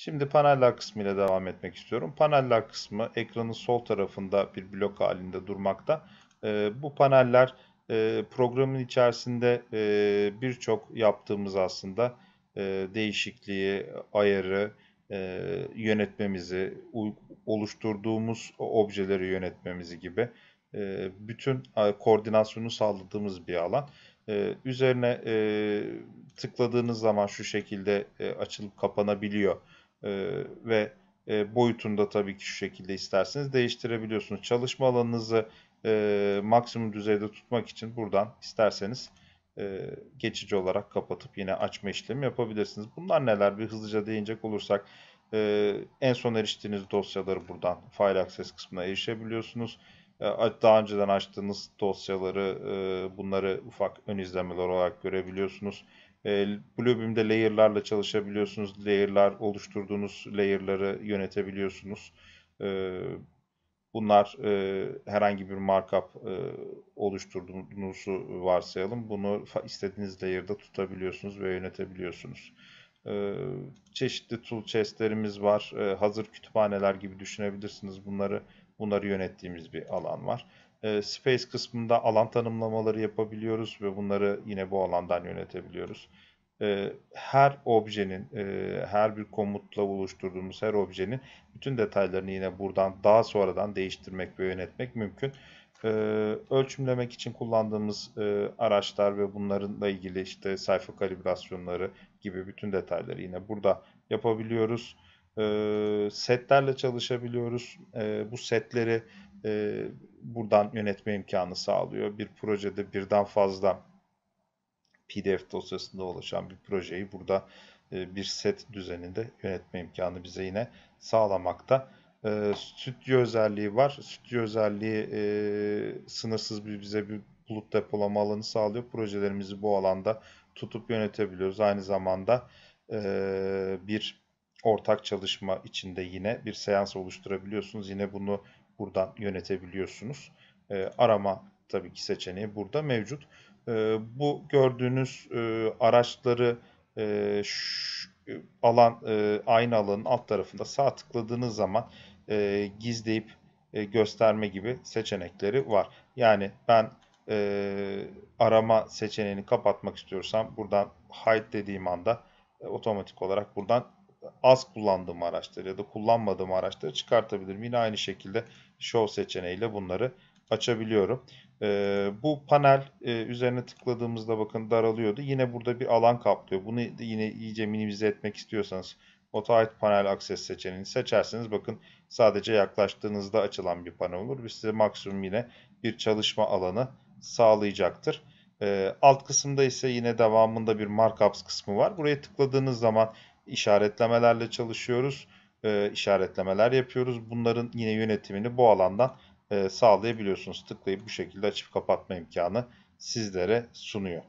Şimdi paneller kısmı ile devam etmek istiyorum. Paneller kısmı ekranın sol tarafında bir blok halinde durmakta. E, bu paneller e, programın içerisinde e, birçok yaptığımız aslında e, değişikliği, ayarı, e, yönetmemizi, oluşturduğumuz objeleri yönetmemizi gibi e, bütün koordinasyonu sağladığımız bir alan. E, üzerine e, tıkladığınız zaman şu şekilde e, açılıp kapanabiliyor e, ve e, boyutunda tabii ki şu şekilde isterseniz değiştirebiliyorsunuz. Çalışma alanınızı e, maksimum düzeyde tutmak için buradan isterseniz e, geçici olarak kapatıp yine açma işlemi yapabilirsiniz. Bunlar neler bir hızlıca değinecek olursak e, en son eriştiğiniz dosyaları buradan File Access kısmına erişebiliyorsunuz. E, daha önceden açtığınız dosyaları e, bunları ufak ön izlemeler olarak görebiliyorsunuz. E, layer'larla çalışabiliyorsunuz. Layer'lar oluşturduğunuz layer'ları yönetebiliyorsunuz. E, bunlar e, herhangi bir markup e, oluşturduğunuzu varsayalım. Bunu istediğiniz layer'da tutabiliyorsunuz ve yönetebiliyorsunuz. çeşitli tool chest'lerimiz var. hazır kütüphaneler gibi düşünebilirsiniz. Bunları bunları yönettiğimiz bir alan var. E, space kısmında alan tanımlamaları yapabiliyoruz ve bunları yine bu alandan yönetebiliyoruz. E, her objenin, e, her bir komutla oluşturduğumuz her objenin bütün detaylarını yine buradan daha sonradan değiştirmek ve yönetmek mümkün. E, ölçümlemek için kullandığımız araçlar ve bunlarla ilgili işte sayfa kalibrasyonları gibi bütün detayları yine burada yapabiliyoruz. setlerle çalışabiliyoruz. bu setleri buradan yönetme imkanı sağlıyor. Bir projede birden fazla PDF dosyasında oluşan bir projeyi burada e, bir set düzeninde yönetme imkanı bize yine sağlamakta. E, stüdyo özelliği var. Stüdyo özelliği e, sınırsız bir bize bir bulut depolama alanı sağlıyor. Projelerimizi bu alanda tutup yönetebiliyoruz. Aynı zamanda e, bir ortak çalışma içinde yine bir seans oluşturabiliyorsunuz. Yine bunu buradan yönetebiliyorsunuz. E, arama tabii ki seçeneği burada mevcut. E, bu gördüğünüz e, araçları e, e, alan e, aynı alanın alt tarafında sağ tıkladığınız zaman e, gizleyip e, gösterme gibi seçenekleri var. Yani ben e, arama seçeneğini kapatmak istiyorsam buradan hide dediğim anda e, otomatik olarak buradan az kullandığım araçları ya da kullanmadığım araçları çıkartabilirim. Yine aynı şekilde show seçeneğiyle bunları açabiliyorum. Ee, bu panel e, üzerine tıkladığımızda bakın daralıyordu. Yine burada bir alan kaplıyor. Bunu yine iyice minimize etmek istiyorsanız Auto Hide Panel Access seçeneğini seçerseniz bakın sadece yaklaştığınızda açılan bir panel olur. Ve size maksimum yine bir çalışma alanı sağlayacaktır. Ee, alt kısımda ise yine devamında bir markups kısmı var. Buraya tıkladığınız zaman işaretlemelerle çalışıyoruz. E, işaretlemeler yapıyoruz. Bunların yine yönetimini bu alandan e, sağlayabiliyorsunuz. Tıklayıp bu şekilde açıp kapatma imkanı sizlere sunuyor.